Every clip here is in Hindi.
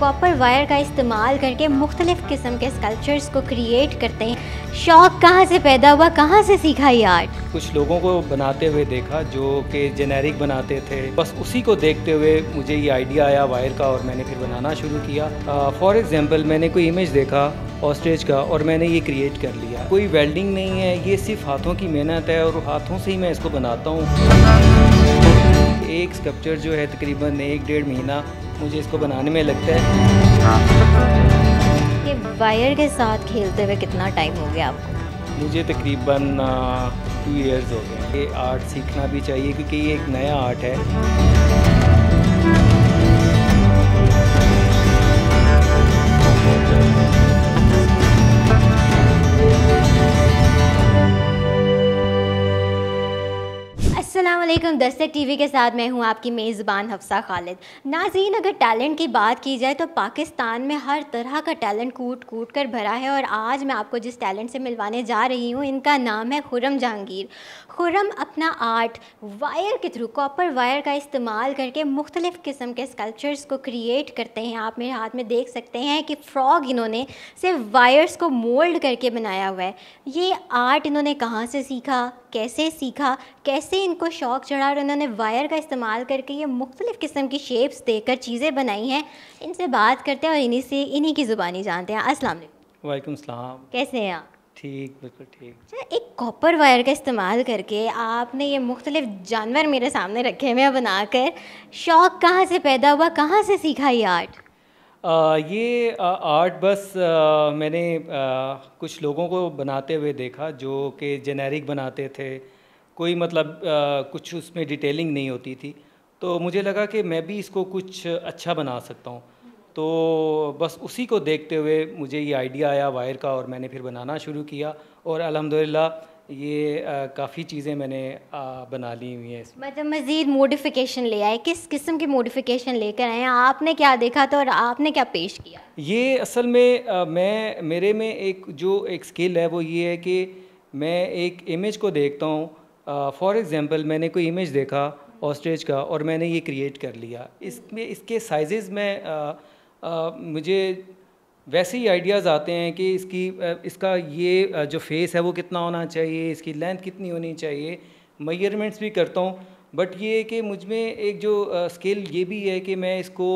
कॉपर वायर का इस्तेमाल करके मुख्तलिफ़ किस्म के स्कल्पचर्स को क्रिएट करते हैं शौक़ कहाँ से पैदा हुआ कहाँ से सीखा ये आर्ट कुछ लोगों को बनाते हुए देखा जो कि जेनेरिक बनाते थे बस उसी को देखते हुए मुझे ये आइडिया आया वायर का और मैंने फिर बनाना शुरू किया फॉर एग्ज़ाम्पल मैंने कोई इमेज देखा ऑस्ट्रेज का और मैंने ये क्रिएट कर लिया कोई वेल्डिंग नहीं है ये सिर्फ हाथों की मेहनत है और हाथों से ही मैं इसको बनाता हूँ स्कप्चर जो है तकरीबन एक डेढ़ महीना मुझे इसको बनाने में लगता है ये वायर के साथ खेलते हुए कितना टाइम हो गया आपको मुझे तकरीबन टू इयर्स हो गए ये आर्ट सीखना भी चाहिए क्योंकि ये एक नया आर्ट है असलम दस्तक टीवी के साथ मैं हूं आपकी मेज़बान हफ्सा खालिद नाजीन अगर टैलेंट की बात की जाए तो पाकिस्तान में हर तरह का टैलेंट कूट कूट कर भरा है और आज मैं आपको जिस टैलेंट से मिलवाने जा रही हूं इनका नाम है खुरम जहांगीर खुरम अपना आर्ट वायर के थ्रू कॉपर वायर का इस्तेमाल करके मुख्तलिफ़ किस्म के स्कल्पचर्स को क्रिएट करते हैं आप मेरे हाथ में देख सकते हैं कि फ़्रॉग इन्होंने सिर्फ वायर्स को मोल्ड करके बनाया हुआ है ये आर्ट इन्होंने कहाँ से सीखा कैसे सीखा कैसे इनको शौक चढ़ा और उन्होंने वायर का इस्तेमाल करके ये मुख्तलिफ़ किस्म की शेप्स देकर चीज़ें बनाई हैं इनसे बात करते हैं और इन्हीं से इन्हीं की ज़ुबानी जानते हैं असल वालेकुम सलाम कैसे हैं आप ठीक बिल्कुल ठीक अच्छा एक कॉपर वायर का इस्तेमाल करके आपने ये मुख्तलिफ जानवर मेरे सामने रखे हुए हैं बनाकर शौक कहाँ से पैदा हुआ कहाँ से सीखा ये आर्ट आ, ये आर्ट बस आ, मैंने कुछ लोगों को बनाते हुए देखा जो कि जेनेरिक बनाते थे कोई मतलब कुछ उसमें डिटेलिंग नहीं होती थी तो मुझे लगा कि मैं भी इसको कुछ अच्छा बना सकता हूँ तो बस उसी को देखते हुए मुझे ये आइडिया आया वायर का और मैंने फिर बनाना शुरू किया और अलहमदिल्ला ये काफ़ी चीज़ें मैंने आ, बना ली हुई हैं मतलब मज़ीद मोडिफिकेशन ले आए किस किस्म की मोडिफिकेशन लेकर आए आपने क्या देखा था और आपने क्या पेश किया ये असल में आ, मैं मेरे में एक जो एक स्किल है वो ये है कि मैं एक इमेज को देखता हूँ फॉर एग्ज़ाम्पल मैंने कोई इमेज देखा ऑस्ट्रेज का और मैंने ये क्रिएट कर लिया इसमें इसके साइज़ में आ, मुझे वैसे ही आइडियाज़ आते हैं कि इसकी इसका ये जो फेस है वो कितना होना चाहिए इसकी लेंथ कितनी होनी चाहिए मयरमेंट्स भी करता हूँ बट ये कि मुझ में एक जो स्किल ये भी है कि मैं इसको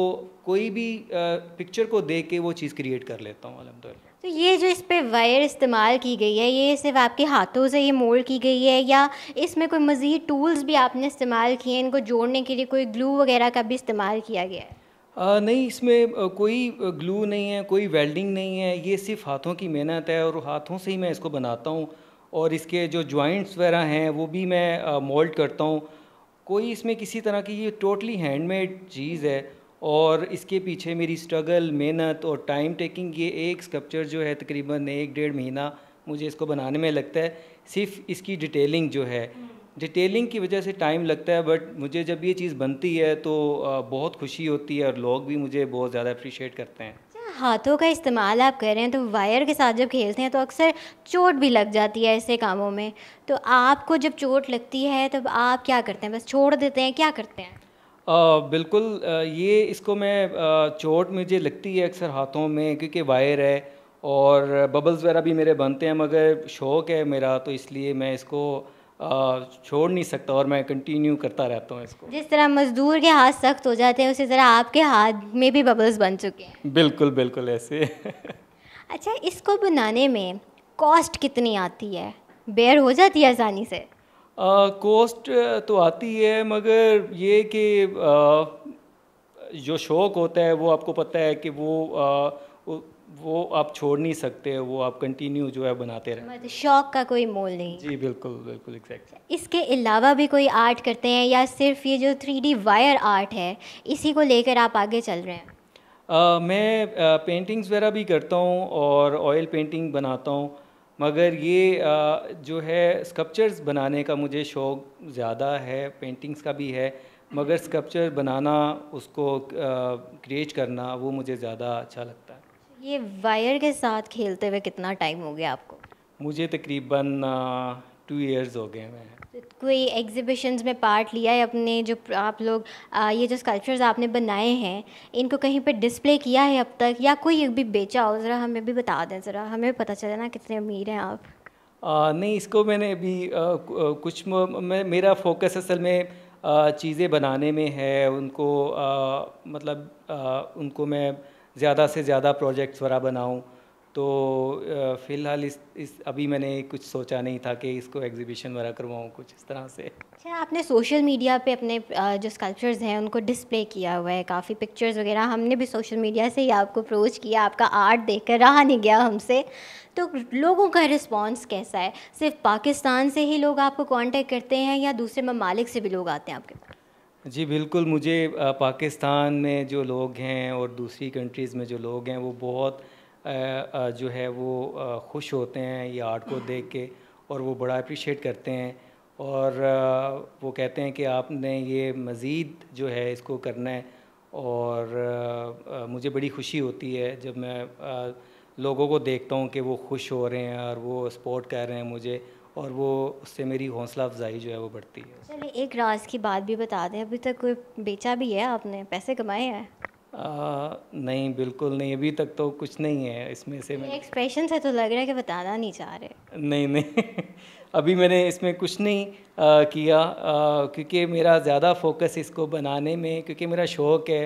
कोई भी पिक्चर को देख के वो चीज़ क्रिएट कर लेता हूँ अलहमद तो ये जो इस पर वायर इस्तेमाल की गई है ये सिर्फ आपके हाथों से ये मोल्ड की गई है या इसमें कोई मज़ीद टूल्स भी आपने इस्तेमाल किए हैं इनको जोड़ने के लिए कोई ग्लू वगैरह का भी इस्तेमाल किया गया है आ, नहीं इसमें कोई ग्लू नहीं है कोई वेल्डिंग नहीं है ये सिर्फ हाथों की मेहनत है और हाथों से ही मैं इसको बनाता हूँ और इसके जो जॉइंट्स वगैरह हैं वो भी मैं मोल्ड करता हूँ कोई इसमें किसी तरह की ये टोटली हैंडमेड चीज़ है और इसके पीछे मेरी स्ट्रगल मेहनत और टाइम टेकिंग ये एक स्कप्चर जो है तकरीबन एक डेढ़ महीना मुझे इसको बनाने में लगता है सिर्फ इसकी डिटेलिंग जो है डिटेलिंग की वजह से टाइम लगता है बट मुझे जब ये चीज़ बनती है तो बहुत खुशी होती है और लोग भी मुझे बहुत ज़्यादा अप्रिशिएट करते हैं अच्छा, हाथों का इस्तेमाल आप कर रहे हैं तो वायर के साथ जब खेलते हैं तो अक्सर चोट भी लग जाती है ऐसे कामों में तो आपको जब चोट लगती है तब आप क्या करते हैं बस छोड़ देते हैं क्या करते हैं आ, बिल्कुल आ, ये इसको मैं आ, चोट मुझे लगती है अक्सर हाथों में क्योंकि वायर है और बबल्स वगैरह भी मेरे बनते हैं मगर शौक़ है मेरा तो इसलिए मैं इसको छोड़ नहीं सकता और मैं कंटिन्यू करता रहता हूँ इसको जिस तरह मजदूर के हाथ सख्त हो जाते हैं उसी तरह आपके हाथ में भी बबल्स बन चुके हैं बिल्कुल बिल्कुल ऐसे अच्छा इसको बनाने में कॉस्ट कितनी आती है बेयर हो जाती है आसानी से कॉस्ट तो आती है मगर ये कि जो शौक़ होता है वो आपको पता है कि वो आ, वो आप छोड़ नहीं सकते वो आप कंटिन्यू जो है बनाते रहे मतलब शौक का कोई मोल नहीं जी बिल्कुल बिल्कुल एग्जैक्ट इसके अलावा भी कोई आर्ट करते हैं या सिर्फ ये जो थ्री डी वायर आर्ट है इसी को लेकर आप आगे चल रहे हैं आ, मैं पेंटिंग्स वगैरह भी करता हूँ और ऑयल पेंटिंग बनाता हूँ मगर ये आ, जो है स्कप्चर्स बनाने का मुझे शौक ज़्यादा है पेंटिंग्स का भी है मगर स्कप्चर बनाना उसको क्रिएट करना वो मुझे ज़्यादा अच्छा लगता है ये वायर के साथ खेलते हुए कितना टाइम हो गया आपको मुझे तकरीबन टू इयर्स हो गए मैं तो कोई एग्जिबिशंस में पार्ट लिया है अपने जो आप लोग आ, ये जो स्कल्पचर्स आपने बनाए हैं इनको कहीं पे डिस्प्ले किया है अब तक या कोई भी बेचा हो ज़रा हमें भी बता दें ज़रा हमें भी पता चले ना कितने अमीर हैं आप आ, नहीं इसको मैंने अभी कुछ म, मेरा फोकस असल में चीज़ें बनाने में है उनको आ, मतलब आ, उनको मैं ज़्यादा से ज़्यादा प्रोजेक्ट्स वगैरह बनाऊँ तो फिलहाल इस इस अभी मैंने कुछ सोचा नहीं था कि इसको एग्जीबिशन वगैरह करवाऊँ कुछ इस तरह से अच्छा आपने सोशल मीडिया पे अपने जो स्कल्पचर्स हैं उनको डिस्प्ले किया हुआ है काफ़ी पिक्चर्स वगैरह हमने भी सोशल मीडिया से ही आपको अप्रोच किया आपका आर्ट देख कर रहा नहीं गया हमसे तो लोगों का रिस्पॉन्स कैसा है सिर्फ पाकिस्तान से ही लोग आपको कॉन्टेक्ट करते हैं या दूसरे ममालिक से भी लोग आते हैं आपके पास जी बिल्कुल मुझे पाकिस्तान में जो लोग हैं और दूसरी कंट्रीज़ में जो लोग हैं वो बहुत जो है वो खुश होते हैं ये आर्ट को देख के और वो बड़ा अप्रिशिएट करते हैं और वो कहते हैं कि आपने ये मज़ीद जो है इसको करना है और मुझे बड़ी खुशी होती है जब मैं लोगों को देखता हूँ कि वो खुश हो रहे हैं और वो सपोर्ट कर रहे हैं मुझे और वो उससे मेरी हौसला अफजाई जो है वो बढ़ती है चलिए एक राज की बात भी बता दें अभी तक कोई बेचा भी है आपने पैसे कमाए हैं नहीं बिल्कुल नहीं अभी तक तो कुछ नहीं है इसमें से मैं एक्सप्रेशन से तो लग रहा है कि बताना नहीं चाह रहे नहीं नहीं अभी मैंने इसमें कुछ नहीं आ, किया क्योंकि मेरा ज़्यादा फोकस इसको बनाने में क्योंकि मेरा शौक़ है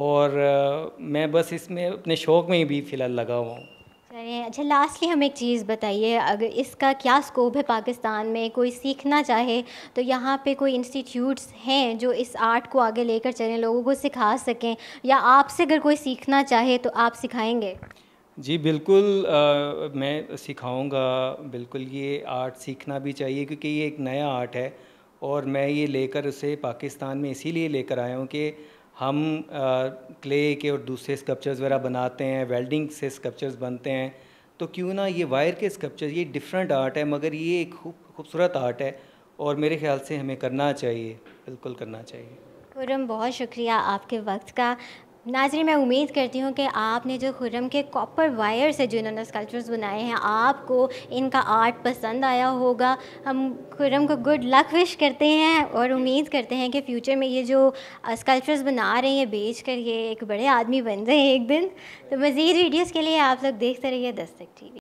और आ, मैं बस इसमें अपने शौक़ में ही भी फ़िलहाल लगा हुआ हूँ करें अच्छा लास्टली हम एक चीज़ बताइए अगर इसका क्या स्कोप है पाकिस्तान में कोई सीखना चाहे तो यहाँ पे कोई इंस्टीट्यूट्स हैं जो इस आर्ट को आगे लेकर चलें लोगों को सिखा सकें या आपसे अगर कोई सीखना चाहे तो आप सिखाएंगे जी बिल्कुल आ, मैं सिखाऊंगा बिल्कुल ये आर्ट सीखना भी चाहिए क्योंकि ये एक नया आर्ट है और मैं ये लेकर उसे पाकिस्तान में इसीलिए लेकर आया हूँ कि हम क्ले के और दूसरे स्कप्चर्स वगैरह बनाते हैं वेल्डिंग से स्कप्चर्स बनते हैं तो क्यों ना ये वायर के स्कप्चर ये डिफरेंट आर्ट है मगर ये एक खूब खूबसूरत आर्ट है और मेरे ख्याल से हमें करना चाहिए बिल्कुल करना चाहिए खुरम बहुत शुक्रिया आपके वक्त का नाजरी मैं उम्मीद करती हूँ कि आपने जो खुर्रम के कॉपर वायर से जो इन्होंने स्कल्पचर्स बनाए हैं आपको इनका आर्ट पसंद आया होगा हम खुर्रम को गुड लक विश करते हैं और उम्मीद करते हैं कि फ्यूचर में ये जो स्कल्पचर्स बना रहे हैं बेच कर ये एक बड़े आदमी बन जाए एक दिन तो मज़ीद वीडियोज़ के लिए आप लोग देखते रहिए दस्तक टी